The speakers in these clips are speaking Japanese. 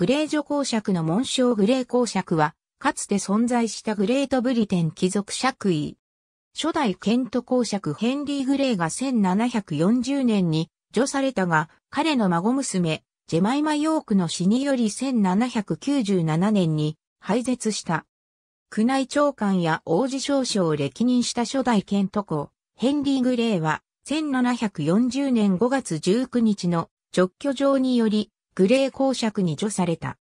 グレー女公爵の紋章グレー公爵は、かつて存在したグレートブリテン貴族爵位。初代ケント公爵ヘンリー・グレーが1740年に除されたが、彼の孫娘、ジェマイマ・ヨークの死により1797年に廃絶した。宮内長官や王子少将を歴任した初代ケント公、ヘンリー・グレーは1740年5月19日の直居状によりグレー公爵に除された。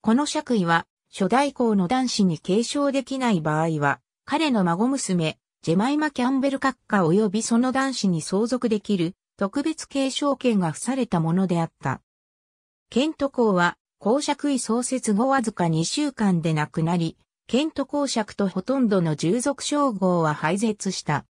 この爵位は、初代公の男子に継承できない場合は、彼の孫娘、ジェマイマ・キャンベル閣下及びその男子に相続できる特別継承権が付されたものであった。ケント公は公爵位創設後わずか2週間で亡くなり、ケント公爵とほとんどの従属称号は廃絶した。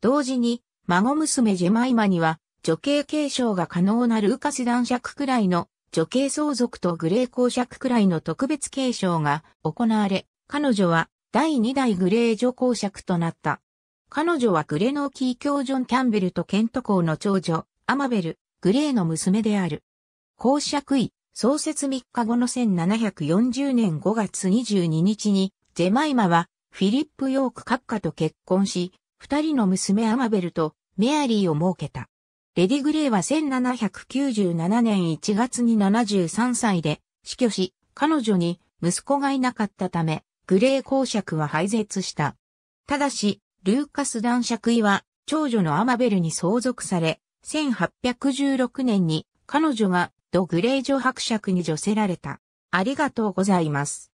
同時に、孫娘ジェマイマには女系継承が可能なルーカス男爵くらいの女系相続とグレー公爵くらいの特別継承が行われ、彼女は第2代グレー女公爵となった。彼女はグレノーキー教ジョン・キャンベルとケント公の長女、アマベル、グレーの娘である。公爵位、創設3日後の1740年5月22日に、ジェマイマはフィリップ・ヨーク閣下と結婚し、二人の娘アマベルとメアリーを設けた。レディ・グレイは1797年1月に73歳で死去し、彼女に息子がいなかったため、グレイ公爵は廃絶した。ただし、ルーカス男爵位は長女のアマベルに相続され、1816年に彼女がド・グレイ女伯爵に助せられた。ありがとうございます。